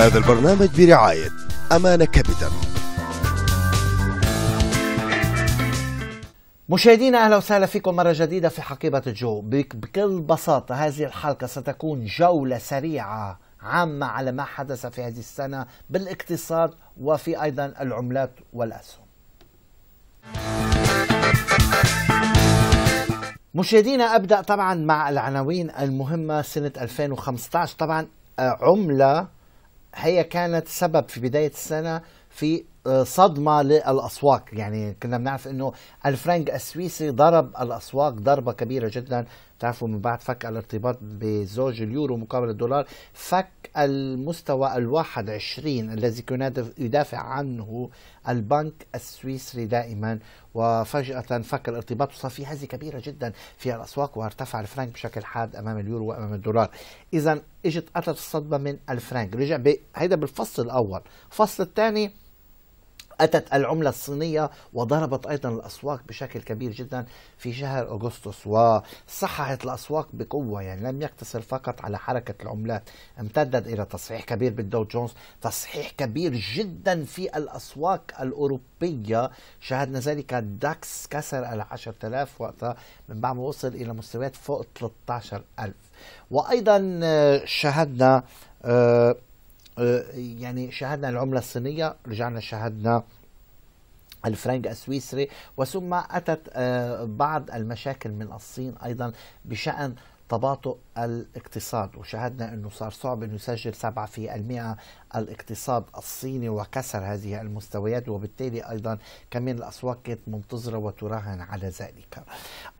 هذا البرنامج برعاية أمانة كابيتال مشاهدينا اهلا وسهلا فيكم مره جديده في حقيبه الجو بكل بساطه هذه الحلقه ستكون جوله سريعه عامه على ما حدث في هذه السنه بالاقتصاد وفي ايضا العملات والاسهم مشاهدينا ابدا طبعا مع العناوين المهمه سنه 2015 طبعا آه، عمله هي كانت سبب في بداية السنة في آه، صدمة للأسواق يعني كنا بنعرف أنه الفرنك السويسري ضرب الأسواق ضربة كبيرة جدا تعرفوا من بعد فك الارتباط بزوج اليورو مقابل الدولار فك المستوى الواحد عشرين الذي كان يدافع عنه البنك السويسري دائما وفجأة فك الارتباط وصار في هزة كبيرة جدا في الأسواق وارتفع الفرنك بشكل حاد أمام اليورو وأمام الدولار إذا اجت أتت الصدمة من الفرنك رجع هيدا بالفصل الأول الفصل الثاني أتت العملة الصينية وضربت أيضا الأسواق بشكل كبير جدا في شهر أغسطس وصححت الأسواق بقوة يعني لم يقتصر فقط على حركة العملات امتدت إلى تصحيح كبير بالدو جونز تصحيح كبير جدا في الأسواق الأوروبية شاهدنا ذلك داكس كسر ال 10000 وقتها من بعد ما وصل إلى مستويات فوق 13000 وأيضا آه، شاهدنا آه، آه، يعني شاهدنا العملة الصينية رجعنا شاهدنا الفرنك السويسري وثم أتت آه، بعض المشاكل من الصين أيضا بشأن تباطؤ الاقتصاد وشاهدنا أنه صار صعب انه يسجل 7 الاقتصاد الصيني وكسر هذه المستويات وبالتالي أيضا كمان الأسواق كانت منتظرة وتراهن على ذلك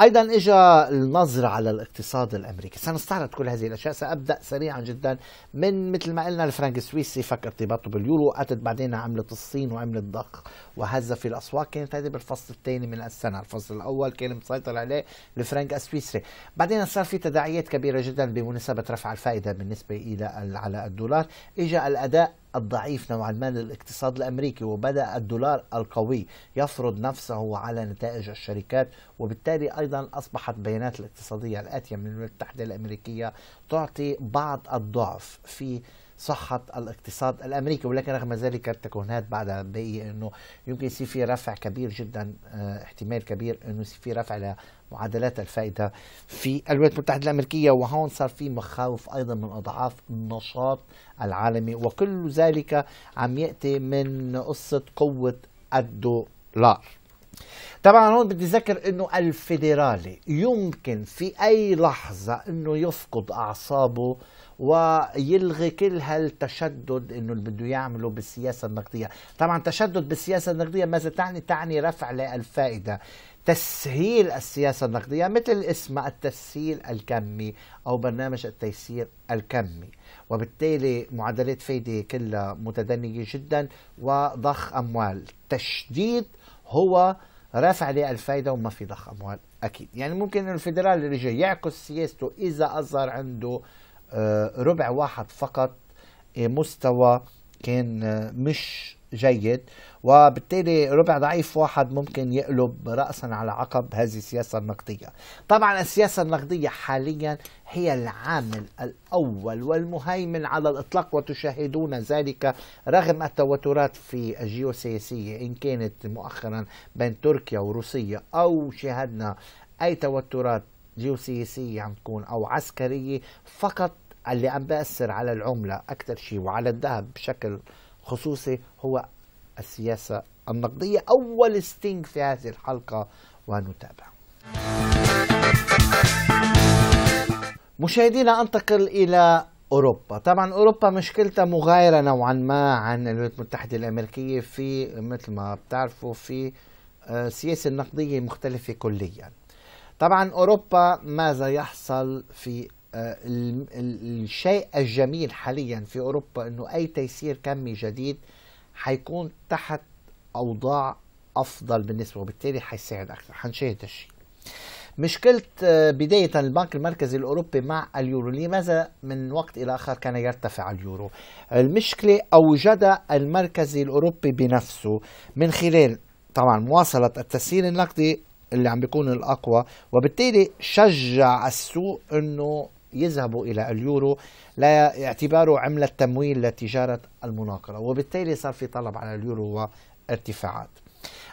أيضا اجى النظر على الاقتصاد الأمريكي سنستعرض كل هذه الأشياء سأبدأ سريعا جدا من مثل ما قلنا الفرنك السويسي فك ارتباطه باليورو أتت بعدين عملت الصين وعملت ضخ وهز في الأسواق كانت هذه بالفصل الثاني من السنة الفصل الأول كان مسيطر عليه الفرنك السويسري بعدين صار في تداول تداعيات كبيرة جدا بمناسبة رفع الفائدة بالنسبة إلى على الدولار إجا الأداء الضعيف نوعا ما للاقتصاد الامريكي وبدا الدولار القوي يفرض نفسه على نتائج الشركات وبالتالي ايضا اصبحت البيانات الاقتصاديه الاتيه من الولايات المتحده الامريكيه تعطي بعض الضعف في صحة الاقتصاد الأمريكي ولكن رغم ذلك التكهنات بعدها بقي أنه يمكن يصير في رفع كبير جدا آه، احتمال كبير أنه يصير في رفع لمعدلات الفائدة في الولايات المتحدة الأمريكية وهون صار في مخاوف أيضا من أضعاف النشاط العالمي وكل ذلك عم يأتي من قصة قوة الدولار طبعا هون بدي ذكر انه الفيدرالي يمكن في اي لحظه انه يفقد اعصابه ويلغي كل هالتشدد انه اللي بده يعمله بالسياسه النقديه، طبعا تشدد بالسياسه النقديه ماذا تعني؟ تعني رفع للفائده، تسهيل السياسه النقديه مثل اسم التسهيل الكمي او برنامج التيسير الكمي، وبالتالي معدلات فايده كلها متدنيه جدا وضخ اموال، تشديد هو رفع للفائده وما في ضخ اموال اكيد، يعني ممكن الفيدرالي اللي يعكس سياسته اذا اظهر عنده آه، ربع واحد فقط إيه، مستوى كان آه، مش جيد وبالتالي ربع ضعيف واحد ممكن يقلب رأسا على عقب هذه السياسة النقدية طبعا السياسة النقدية حاليا هي العامل الأول والمهيمن على الإطلاق وتشاهدون ذلك رغم التوترات في الجيوسياسية إن كانت مؤخرا بين تركيا وروسيا أو شاهدنا أي توترات جيوسياسية عم تكون أو عسكرية فقط اللي عم بأثر على العملة أكثر شيء وعلى الذهب بشكل خصوصي هو السياسة النقدية أول ستينج في هذه الحلقة ونتابع مشاهدينا أنتقل إلى أوروبا طبعا أوروبا مشكلتها مغايرة نوعا ما عن الولايات المتحدة الأمريكية في مثل ما بتعرفوا في آه، سياسة نقدية مختلفة كليا طبعا أوروبا ماذا يحصل في آه، الشيء الجميل حاليا في اوروبا انه اي تيسير كمي جديد حيكون تحت اوضاع افضل بالنسبه وبالتالي حيساعد اكثر حنشاهد هالشيء مشكلة آه، بداية البنك المركزي الأوروبي مع اليورو لماذا من وقت إلى آخر كان يرتفع اليورو المشكلة أوجدها المركزي الأوروبي بنفسه من خلال طبعا مواصلة التسيير النقدي اللي عم بيكون الأقوى وبالتالي شجع السوق أنه يذهبوا إلى اليورو لا اعتباره عملة تمويل لتجارة المناقرة وبالتالي صار في طلب على اليورو وارتفاعات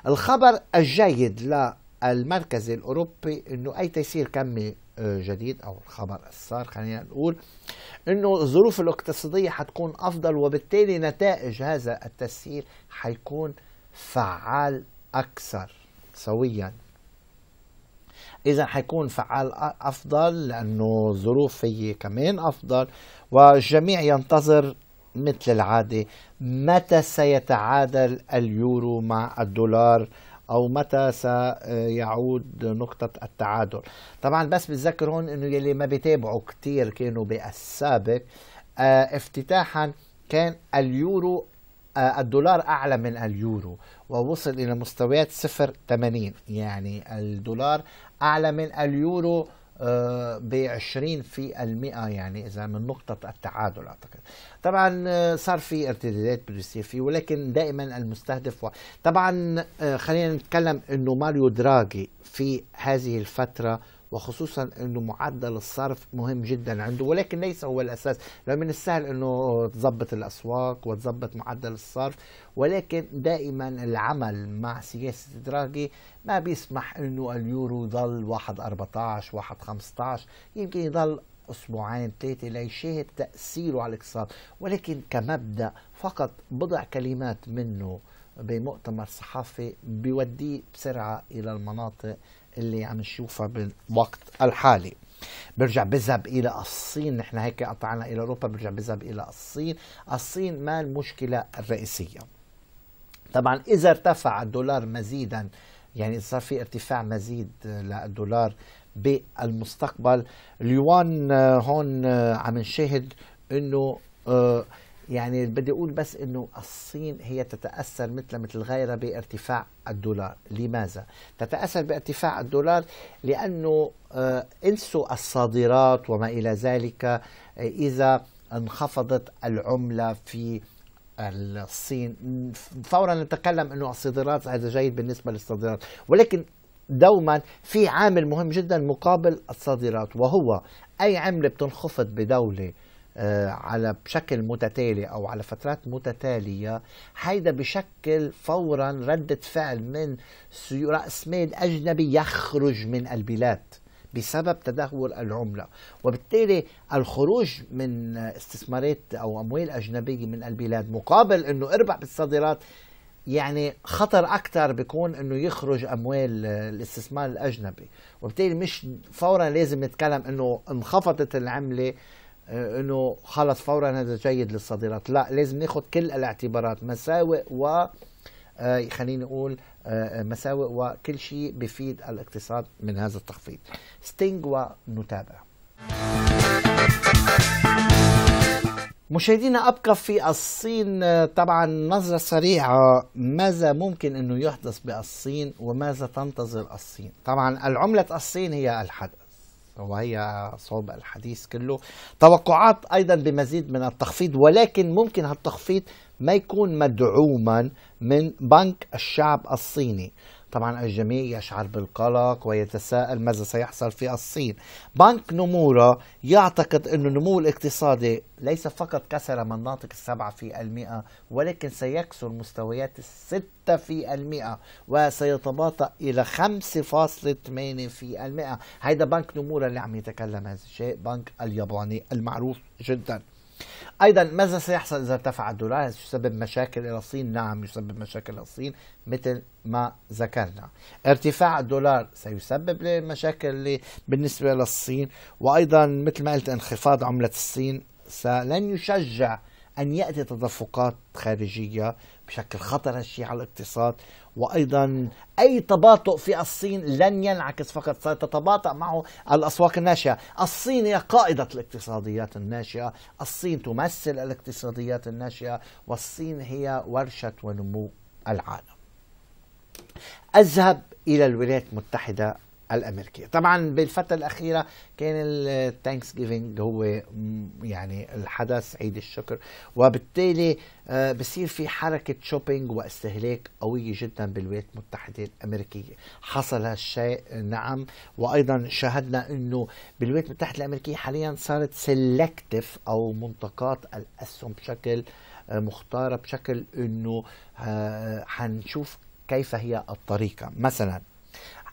الخبر الجيد للمركز الأوروبي أنه أي تيسير كمي آه، جديد أو الخبر السار خلينا نقول أنه الظروف الاقتصادية حتكون أفضل وبالتالي نتائج هذا التسيير حيكون فعال أكثر سويا اذا حيكون فعال افضل لانه الظروف هي كمان افضل والجميع ينتظر مثل العاده متى سيتعادل اليورو مع الدولار او متى سيعود نقطة التعادل طبعا بس بتذكر هون انه يلي ما بيتابعوا كتير كانوا بالسابق آه، افتتاحا كان اليورو آه، الدولار أعلى من اليورو ووصل إلى مستويات 0.80 يعني الدولار أعلى من اليورو آه، ب 20 في المئة يعني إذا من نقطة التعادل أعتقد طبعا آه، صار في ارتدادات بده يصير فيه ولكن دائما المستهدف و... طبعا خلينا نتكلم أنه ماريو دراجي في هذه الفترة وخصوصا انه معدل الصرف مهم جدا عنده ولكن ليس هو الاساس من السهل انه تظبط الاسواق وتظبط معدل الصرف ولكن دائما العمل مع سياسه دراجي ما بيسمح انه اليورو يضل 1 14 1 15 يمكن يضل اسبوعين ثلاثه ليشاهد تاثيره على الاقتصاد ولكن كمبدا فقط بضع كلمات منه بمؤتمر صحافي بيوديه بسرعة إلى المناطق اللي عم نشوفها بالوقت الحالي برجع بذهب الى الصين نحن هيك قطعنا الى اوروبا برجع بذهب الى الصين الصين ما المشكله الرئيسيه طبعا اذا ارتفع الدولار مزيدا يعني صار في ارتفاع مزيد للدولار بالمستقبل اليوان هون عم نشاهد انه آه، يعني بدي اقول بس انه الصين هي تتاثر مثل مثل غيرها بارتفاع الدولار، لماذا؟ تتاثر بارتفاع الدولار لانه آه، انسوا الصادرات وما الى ذلك آه، اذا انخفضت العمله في الصين فورا نتكلم انه الصادرات هذا جيد بالنسبه للصادرات ولكن دوما في عامل مهم جدا مقابل الصادرات وهو اي عمله بتنخفض بدوله آه، على بشكل متتالي او على فترات متتاليه هيدا بشكل فورا رده فعل من راس مال اجنبي يخرج من البلاد بسبب تدهور العمله وبالتالي الخروج من استثمارات او اموال اجنبيه من البلاد مقابل انه اربح بالصادرات يعني خطر اكثر بيكون انه يخرج اموال آه، الاستثمار الاجنبي وبالتالي مش فورا لازم نتكلم انه انخفضت العمله آه، انه خلص فورا هذا جيد للصادرات لا لازم ناخذ كل الاعتبارات مساوئ و آه، خليني اقول آه، مساوئ وكل شيء بفيد الاقتصاد من هذا التخفيض ستينج ونتابع مشاهدينا ابقى في الصين طبعا نظره سريعه ماذا ممكن انه يحدث بالصين وماذا تنتظر الصين طبعا العمله الصين هي الحدث وهي صوب الحديث كله توقعات أيضا بمزيد من التخفيض ولكن ممكن هالتخفيض ما يكون مدعوما من بنك الشعب الصيني طبعا الجميع يشعر بالقلق ويتساءل ماذا سيحصل في الصين بنك نمورا يعتقد أن النمو الاقتصادي ليس فقط كسر مناطق السبعة في المئة ولكن سيكسر مستويات الستة في المئة وسيتباطأ إلى خمسة فاصلة ثمانية في المئة هيدا بنك نمورا اللي عم يتكلم هذا الشيء بنك الياباني المعروف جداً أيضا ماذا سيحصل إذا ارتفع الدولار؟ هل يسبب مشاكل إلى الصين؟ نعم يسبب مشاكل إلى الصين مثل ما ذكرنا ارتفاع الدولار سيسبب مشاكل بالنسبة للصين وأيضا مثل ما قلت انخفاض عملة الصين لن يشجع أن يأتي تدفقات خارجية بشكل خطر هالشيء على الاقتصاد وايضا اي تباطؤ في الصين لن ينعكس فقط ستتباطأ معه الاسواق الناشئه، الصين هي قائده الاقتصاديات الناشئه، الصين تمثل الاقتصاديات الناشئه، والصين هي ورشه ونمو العالم. اذهب الى الولايات المتحده الامريكيه طبعا بالفتره الاخيره كان الثانكس جيفنج هو يعني الحدث عيد الشكر وبالتالي آه، بصير في حركه شوبينج واستهلاك قويه جدا بالولايات المتحده الامريكيه حصل هالشيء نعم وايضا شاهدنا انه بالولايات المتحده الامريكيه حاليا صارت سيلكتيف او منطقات الاسهم بشكل آه، مختاره بشكل انه حنشوف آه، كيف هي الطريقه مثلا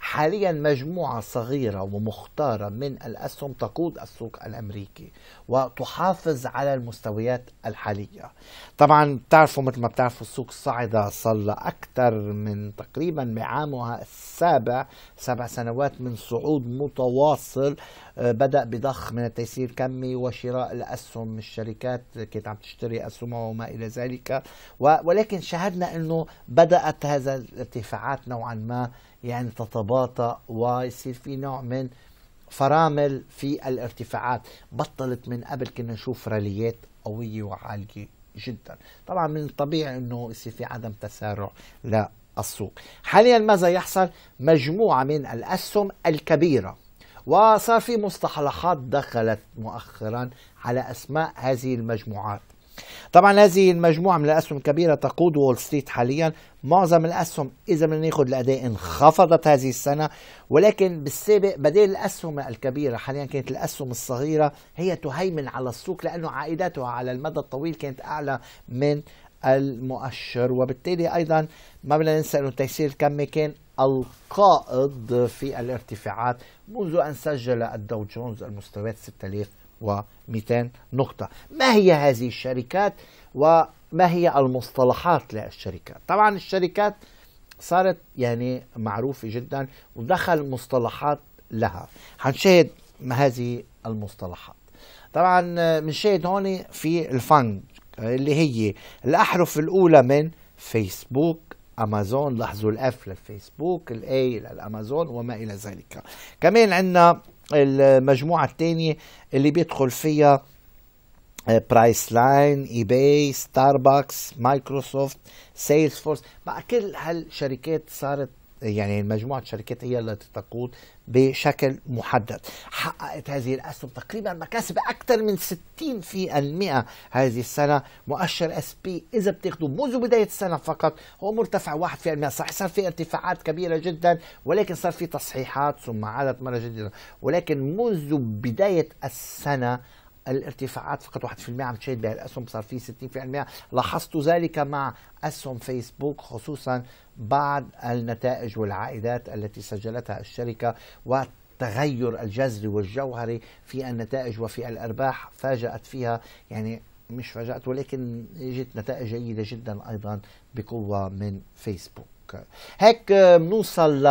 حاليا مجموعة صغيرة ومختارة من الأسهم تقود السوق الأمريكي وتحافظ على المستويات الحالية طبعا بتعرفوا مثل ما بتعرفوا السوق الصاعدة صار أكثر من تقريبا بعامها السابع سبع سنوات من صعود متواصل آه، بدأ بضخ من التيسير كمي وشراء الأسهم الشركات كانت عم تشتري أسهمها وما إلى ذلك ولكن شهدنا أنه بدأت هذا الارتفاعات نوعا ما يعني تتباطأ ويصير في نوع من فرامل في الارتفاعات بطلت من قبل كنا نشوف راليات قوية وعالية جدا طبعا من الطبيعي انه يصير في عدم تسارع للسوق حاليا ماذا يحصل مجموعة من الأسهم الكبيرة وصار في مصطلحات دخلت مؤخرا على أسماء هذه المجموعات طبعا هذه المجموعه من الاسهم الكبيره تقود وول ستريت حاليا معظم الاسهم اذا بدنا ناخذ الاداء انخفضت هذه السنه ولكن بالسابق بدل الاسهم الكبيره حاليا كانت الاسهم الصغيره هي تهيمن على السوق لانه عائداتها على المدى الطويل كانت اعلى من المؤشر وبالتالي ايضا ما بدنا ننسى انه تيسير الكمي كان القائد في الارتفاعات منذ ان سجل الدو جونز المستويات 6000 و200 نقطة ما هي هذه الشركات وما هي المصطلحات للشركات طبعا الشركات صارت يعني معروفة جدا ودخل مصطلحات لها هنشاهد هذه المصطلحات طبعا بنشاهد هون في الفانج اللي هي الأحرف الأولى من فيسبوك امازون لاحظوا الاف للفيسبوك الاي للامازون وما الى ذلك كمان عندنا المجموعة الثانية اللي بيدخل فيها برايس لاين ايباي ستاربكس مايكروسوفت سيلز فورس مع كل هالشركات صارت يعني مجموعه شركات هي التي تقود بشكل محدد حققت هذه الاسهم تقريبا مكاسب اكثر من 60% هذه السنه مؤشر اس بي اذا بتاخذوا منذ بدايه السنه فقط هو مرتفع 1% صحيح صار في ارتفاعات كبيره جدا ولكن صار في تصحيحات ثم عادت مره جديده ولكن منذ بدايه السنه الارتفاعات فقط 1% عم تشاهد بها الاسهم صار في 60% لاحظت ذلك مع اسهم فيسبوك خصوصا بعد النتائج والعائدات التي سجلتها الشركه و التغير الجذري والجوهري في النتائج وفي الارباح فاجات فيها يعني مش فاجات ولكن اجت نتائج جيده جدا ايضا بقوه من فيسبوك هيك بنوصل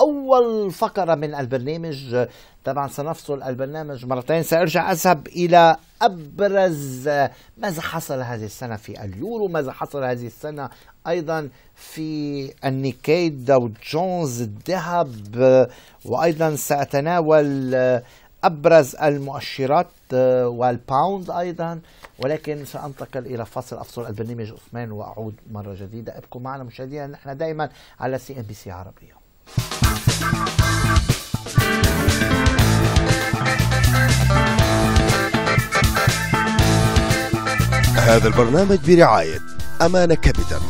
أول فقرة من البرنامج طبعا آه، سنفصل البرنامج مرتين سأرجع أذهب إلى أبرز آه، ماذا حصل هذه السنة في اليورو ماذا حصل هذه السنة أيضا في النيكيد داو جونز الذهب آه، وأيضا سأتناول أبرز المؤشرات والباوند أيضا ولكن سأنتقل إلى فصل أفصل البرنامج عثمان وأعود مرة جديدة ابقوا معنا مشاهدينا نحن دائما على سي ام بي سي عربية هذا البرنامج برعاية أمانة كابيتال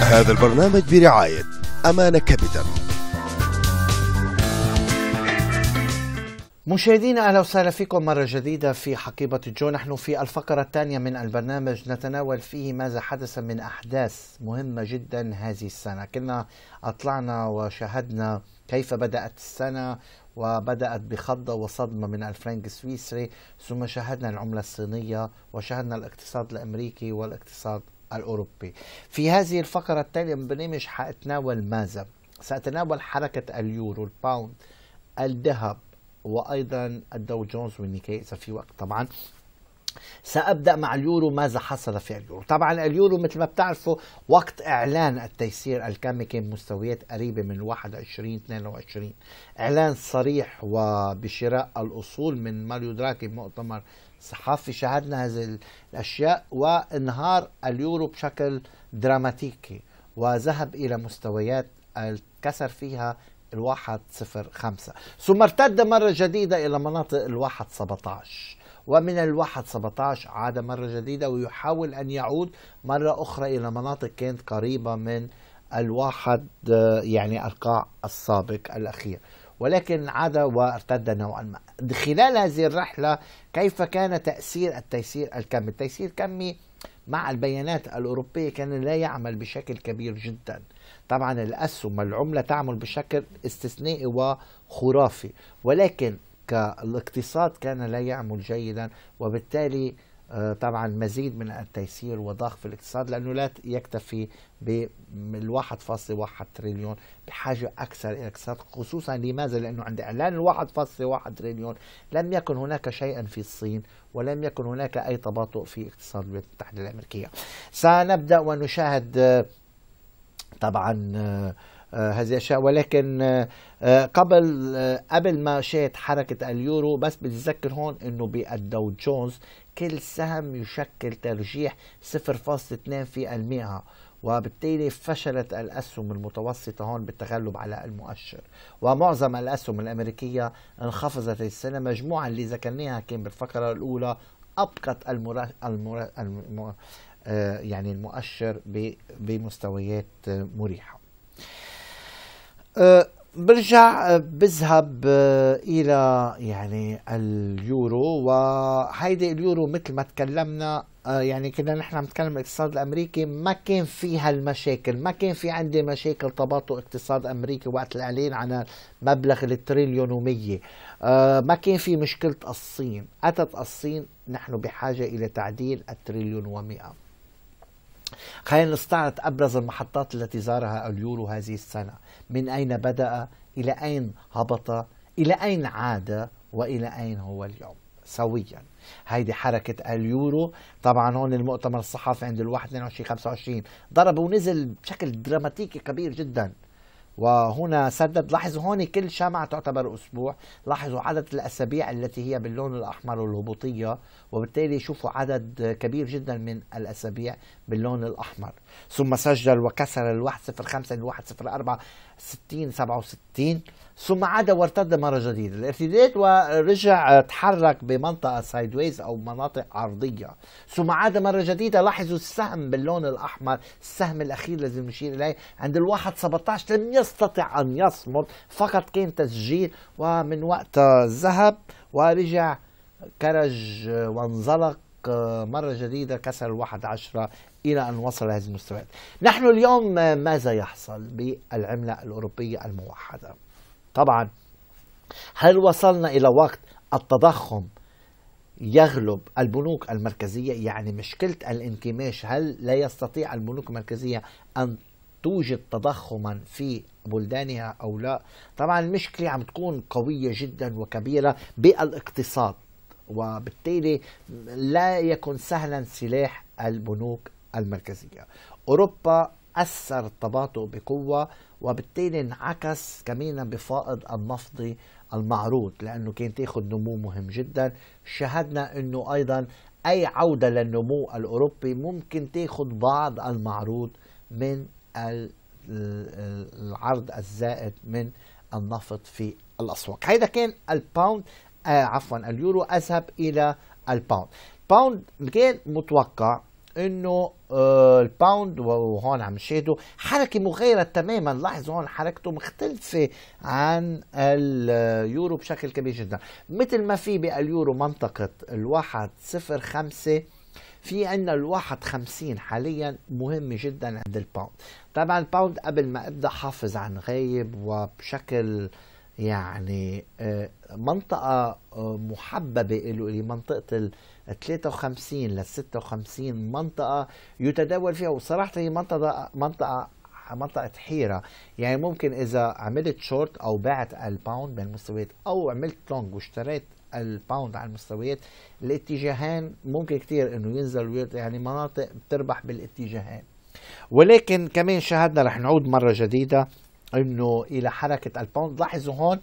هذا البرنامج برعاية أمانة كابيتال مشاهدينا اهلا وسهلا فيكم مره جديده في حقيبه جو نحن في الفقره الثانيه من البرنامج نتناول فيه ماذا حدث من احداث مهمه جدا هذه السنه كنا اطلعنا وشاهدنا كيف بدات السنه وبدأت بخضة وصدمة من الفرنك السويسري ثم شاهدنا العملة الصينية وشاهدنا الاقتصاد الأمريكي والاقتصاد الأوروبي في هذه الفقرة الثانيه من برنامج حأتناول ماذا؟ سأتناول حركة اليورو الباوند الذهب وايضا الدو جونز والنيكي اذا في وقت طبعا سأبدأ مع اليورو ماذا حصل في اليورو طبعا اليورو مثل ما بتعرفوا وقت إعلان التيسير الكامي كان مستويات قريبة من 21 22 إعلان صريح وبشراء الأصول من ماريو دراكي بمؤتمر صحفي شاهدنا هذه الأشياء وانهار اليورو بشكل دراماتيكي وذهب إلى مستويات كسر فيها الواحد صفر خمسة ثم ارتد مرة جديدة إلى مناطق الواحد 17 ومن الواحد 17 عاد مرة جديدة ويحاول أن يعود مرة أخرى إلى مناطق كانت قريبة من الواحد يعني القاع السابق الأخير ولكن عاد وارتد نوعا ما خلال هذه الرحلة كيف كان تأثير التيسير الكمي التيسير الكمي مع البيانات الأوروبية كان لا يعمل بشكل كبير جدا طبعا الاسهم العمله تعمل بشكل استثنائي وخرافي ولكن كالاقتصاد كان لا يعمل جيدا وبالتالي آه، طبعا مزيد من التيسير وضخ في الاقتصاد لانه لا يكتفي بال 1.1 تريليون بحاجه اكثر الى الاقتصاد خصوصا لماذا؟ لانه عند اعلان ال 1.1 تريليون لم يكن هناك شيئا في الصين ولم يكن هناك اي تباطؤ في اقتصاد الولايات المتحده الامريكيه. سنبدا ونشاهد آه، طبعا آه، آه، هذه الاشياء ولكن آه، قبل قبل ما شات حركه اليورو بس بتذكر هون انه بالدو جونز كل سهم يشكل ترجيح 0.2% وبالتالي فشلت الأسهم المتوسطة هون بالتغلب على المؤشر ومعظم الأسهم الأمريكية انخفضت السنة مجموعة اللي ذكرناها كان بالفقرة الأولى أبقت المرا... المرا... الم... آه، يعني المؤشر بمستويات آه، مريحة آه، برجع بذهب الى يعني اليورو وهيدي اليورو مثل ما تكلمنا يعني كنا نحن عم نتكلم الاقتصاد الامريكي ما كان فيها المشاكل ما كان في عندي مشاكل تباطؤ اقتصاد امريكي وقت الاعلان عن مبلغ التريليون و100 ما كان في مشكله الصين اتت الصين نحن بحاجه الى تعديل التريليون و100 خلينا نستعرض أبرز المحطات التي زارها اليورو هذه السنة من أين بدأ إلى أين هبط إلى أين عاد وإلى أين هو اليوم سويا هيدي حركة اليورو طبعا هون المؤتمر الصحفي عند ال 21 25 ضرب ونزل بشكل دراماتيكي كبير جدا وهنا سدد لاحظوا هون كل شمعة تعتبر أسبوع لاحظوا عدد الأسابيع التي هي باللون الأحمر الهبوطية وبالتالي شوفوا عدد كبير جدا من الأسابيع باللون الأحمر ثم سجل وكسر ال 105 أربعة 104 60 67 ثم عاد وارتد مرة جديدة الارتداد ورجع تحرك بمنطقة سايدويز أو مناطق عرضية ثم عاد مرة جديدة لاحظوا السهم باللون الأحمر السهم الأخير الذي نشير إليه عند الواحد 17 لم يستطع أن يصمد فقط كان تسجيل ومن وقت ذهب ورجع كرج وانزلق مرة جديدة كسر الواحد عشرة إلى أن وصل هذه المستويات نحن اليوم ماذا يحصل بالعملة الأوروبية الموحدة طبعا هل وصلنا إلى وقت التضخم يغلب البنوك المركزية يعني مشكلة الانكماش هل لا يستطيع البنوك المركزية أن توجد تضخما في بلدانها أو لا طبعا المشكلة عم تكون قوية جدا وكبيرة بالاقتصاد وبالتالي لا يكن سهلا سلاح البنوك المركزية أوروبا أثر التباطؤ بقوة وبالتالي انعكس كمان بفائض النفطي المعروض لأنه كان تاخذ نمو مهم جدا شهدنا أنه أيضا أي عودة للنمو الأوروبي ممكن تاخذ بعض المعروض من العرض الزائد من النفط في الأسواق هيدا كان الباوند آه عفوا اليورو أذهب إلى الباوند باوند كان متوقع انه آه، الباوند وهون عم نشاهده حركه مغايره تماما لاحظوا هون حركته مختلفه عن اليورو بشكل كبير جدا مثل ما في باليورو منطقه الواحد صفر خمسة في عندنا الواحد خمسين حاليا مهمة جدا عند الباوند طبعا الباوند قبل ما ابدا حافظ عن غايب وبشكل يعني آه، منطقة آه، محببة له اللي منطقة ال 53 لل 56 منطقة يتداول فيها وصراحة هي منطقة منطقة منطقة حيرة يعني ممكن إذا عملت شورت أو بعت الباوند بين المستويات أو عملت لونج واشتريت الباوند على المستويات الاتجاهين ممكن كتير انه ينزل يعني مناطق بتربح بالاتجاهين ولكن كمان شاهدنا رح نعود مرة جديدة انه الى حركه الباوند لاحظوا هون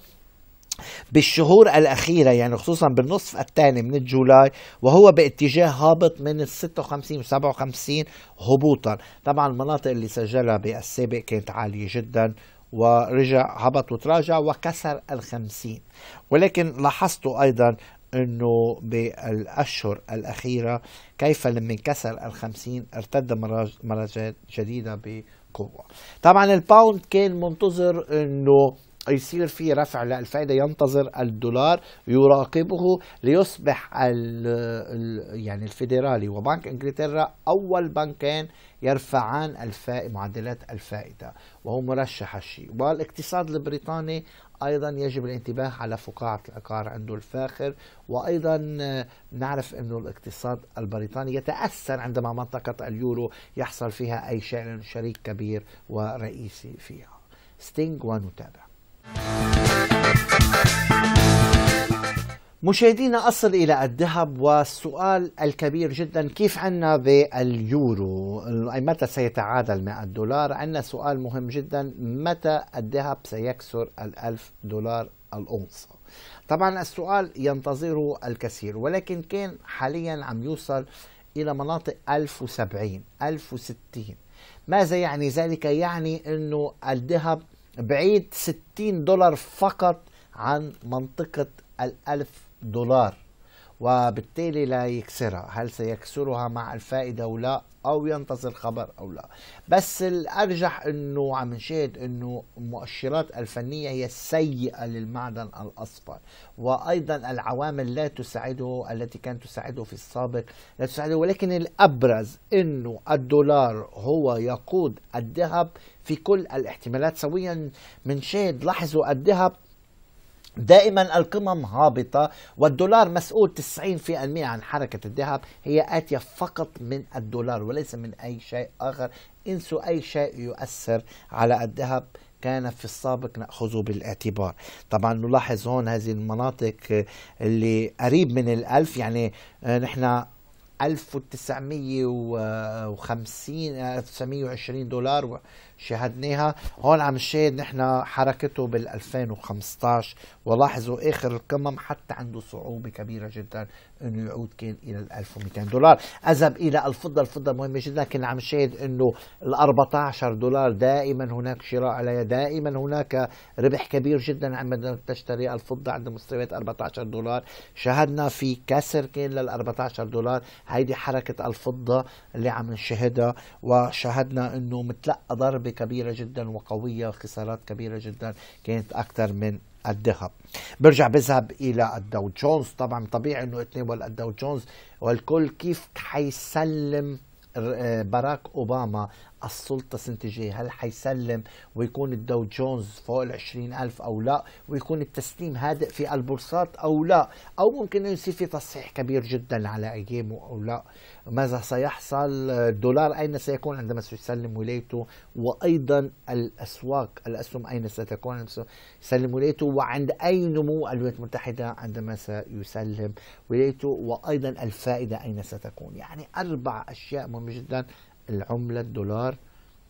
بالشهور الأخيرة يعني خصوصا بالنصف الثاني من جولاي وهو باتجاه هابط من ال 56 و 57 هبوطا طبعا المناطق اللي سجلها بالسابق كانت عالية جدا ورجع هبط وتراجع وكسر ال 50 ولكن لاحظتوا أيضا انه بالاشهر الاخيره كيف لما انكسر 50 ارتد مراجعات جديده ب القوة طبعا الباوند كان منتظر انه يصير في رفع للفائدة ينتظر الدولار يراقبه ليصبح الـ الـ يعني الفيدرالي وبنك انجلترا أول بنكين يرفعان الفائدة معدلات الفائدة وهو مرشح الشيء والاقتصاد البريطاني ايضا يجب الانتباه على فقاعه العقار عنده الفاخر وايضا نعرف انه الاقتصاد البريطاني يتاثر عندما منطقه اليورو يحصل فيها اي شأن شريك كبير ورئيسي فيها ستينج ونتابع مشاهدينا أصل إلى الذهب والسؤال الكبير جدا كيف عنا باليورو متى سيتعادل مع الدولار عندنا سؤال مهم جدا متى الذهب سيكسر الألف دولار الأونصة طبعا السؤال ينتظره الكثير ولكن كان حاليا عم يوصل إلى مناطق 1070 1060 ماذا يعني ذلك يعني أنه الذهب بعيد 60 دولار فقط عن منطقة الألف دولار وبالتالي لا يكسرها هل سيكسرها مع الفائدة أو لا أو ينتظر خبر أو لا بس الأرجح أنه عم نشاهد أنه المؤشرات الفنية هي سيئة للمعدن الأصفر وأيضا العوامل لا تساعده التي كانت تساعده في السابق لا تساعده ولكن الأبرز أنه الدولار هو يقود الذهب في كل الاحتمالات سويا شاهد لاحظوا الذهب دائما القمم هابطة والدولار مسؤول 90% عن حركة الذهب هي آتية فقط من الدولار وليس من أي شيء آخر انسوا أي شيء يؤثر على الذهب كان في السابق ناخذه بالاعتبار طبعا نلاحظ هون هذه المناطق اللي قريب من الألف يعني آه، نحن 1950 1920 آه، دولار شاهدناها هون عم نشاهد نحن حركته بال 2015 ولاحظوا اخر القمم حتى عنده صعوبه كبيره جدا انه يعود كان الى ال 1200 دولار اذهب الى الفضه الفضه مهمه جدا كنا عم نشاهد انه ال 14 دولار دائما هناك شراء عليها دائما هناك ربح كبير جدا عندما تشتري الفضه عند مستويات 14 دولار شاهدنا في كسر كان لل 14 دولار هيدي حركه الفضه اللي عم نشاهدها وشاهدنا انه متلقى ضرب ضربة كبيرة جدا وقوية خسارات كبيرة جدا كانت أكثر من الذهب برجع بذهب الى الدو جونز طبعا طبيعي انه اتناول الدو جونز والكل كيف حيسلم آه، باراك اوباما السلطة السنتيجية هل حيسلم ويكون الدو جونز فوق ال ألف أو لا ويكون التسليم هادئ في البورصات أو لا أو ممكن يصير في تصحيح كبير جدا على أيامه أو لا ماذا سيحصل الدولار أين سيكون عندما سيسلم ولايته وأيضا الأسواق الأسهم أين ستكون عندما سيسلم ولايته وعند أي نمو الولايات المتحدة عندما سيسلم ولايته وأيضا الفائدة أين ستكون يعني أربع أشياء مهمة جدا العملة الدولار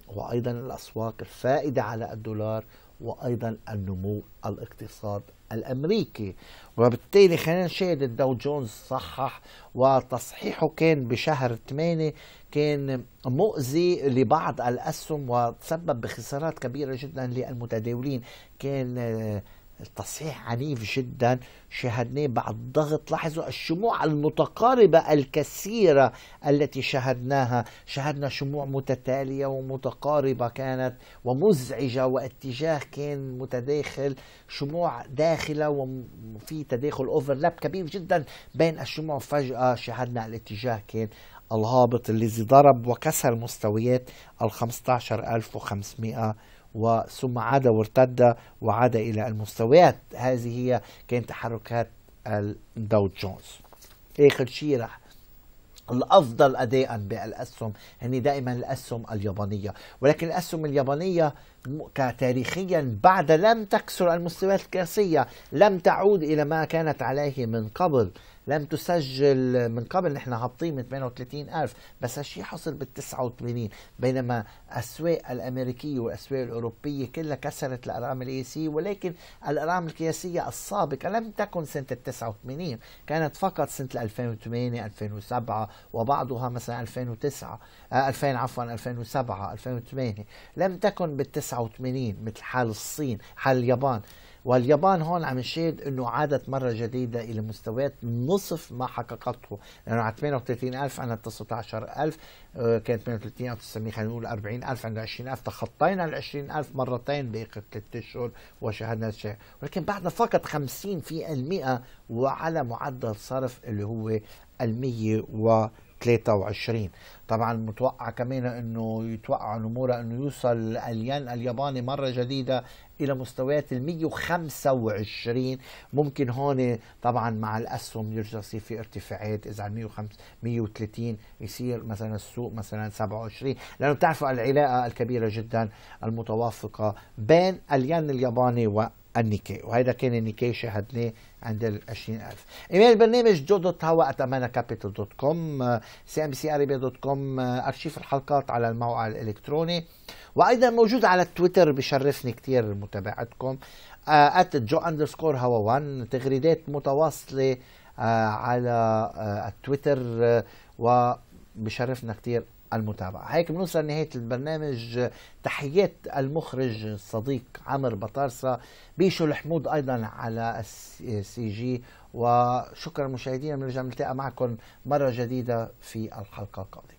وأيضا الأسواق الفائدة على الدولار وأيضا النمو الاقتصاد الأمريكي وبالتالي خلينا نشاهد الدو جونز صحح وتصحيحه كان بشهر 8 كان مؤذي لبعض الأسهم وتسبب بخسارات كبيرة جدا للمتداولين كان التصحيح عنيف جدا شاهدناه بعد ضغط لاحظوا الشموع المتقاربة الكثيرة التي شاهدناها شاهدنا شموع متتالية ومتقاربة كانت ومزعجة واتجاه كان متداخل شموع داخلة وفي تداخل اوفرلاب كبير جدا بين الشموع فجأة شاهدنا الاتجاه كان الهابط الذي ضرب وكسر مستويات ال 15500 وثم عاد وارتد وعاد إلى المستويات هذه هي كانت تحركات الداو جونز آخر شيء راح الافضل اداء بالاسهم هن دائما الاسهم اليابانيه ولكن الاسهم اليابانيه كتاريخيا بعد لم تكسر المستويات القياسيه لم تعود الى ما كانت عليه من قبل لم تسجل من قبل نحن هابطين من 38 ألف بس هالشيء حصل بال 89 بينما الأسواق الأمريكية والأسواق الأوروبية كلها كسرت الأرقام القياسية ولكن الأرقام القياسية السابقة لم تكن سنة 89 كانت فقط سنة 2008 2007 وبعضها مثلا 2009 2000 آه، عفوا 2007 2008 لم تكن بال 89 مثل حال الصين حال اليابان واليابان هون عم نشاهد انه عادت مره جديده الى مستويات نصف ما حققته لانه على 38000 عندنا 19000 آه، كانت 38 او 900 خلينا نقول 40000 عند 20000 تخطينا ال 20000 مرتين باخر ثلاث اشهر وشاهدنا الشيء ولكن بعدنا فقط 50% في وعلى معدل صرف اللي هو ال 100 23 طبعا متوقع كمان انه يتوقع نمورا انه يوصل الين الياباني مره جديده الى مستويات ال 125 ممكن هون طبعا مع الاسهم يرجع يصير في ارتفاعات اذا على 130 يصير مثلا السوق مثلا 27 لانه بتعرفوا العلاقه الكبيره جدا المتوافقه بين الين الياباني و النيكي وهيدا كان النيكي شاهدناه عند ال 20000 ايميل برنامج دوت هوا اتمنى كابيتال دوت كوم سي ام سي اريبيا آه، دوت كوم ارشيف الحلقات على الموقع الالكتروني وايضا موجود على تويتر بشرفني كثير متابعتكم ات آه، جو اندرسكور هوا 1 تغريدات متواصله آه، على التويتر وبشرفنا كثير المتابعة هيك بنوصل نهاية البرنامج تحيات المخرج الصديق عمر بطارسة بيشو الحمود أيضا على السي جي وشكرا مشاهدينا بنرجع نلتقى معكم مرة جديدة في الحلقة القادمة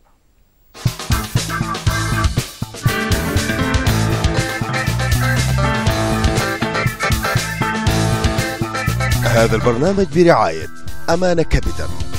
هذا البرنامج برعاية أمانة كابيتال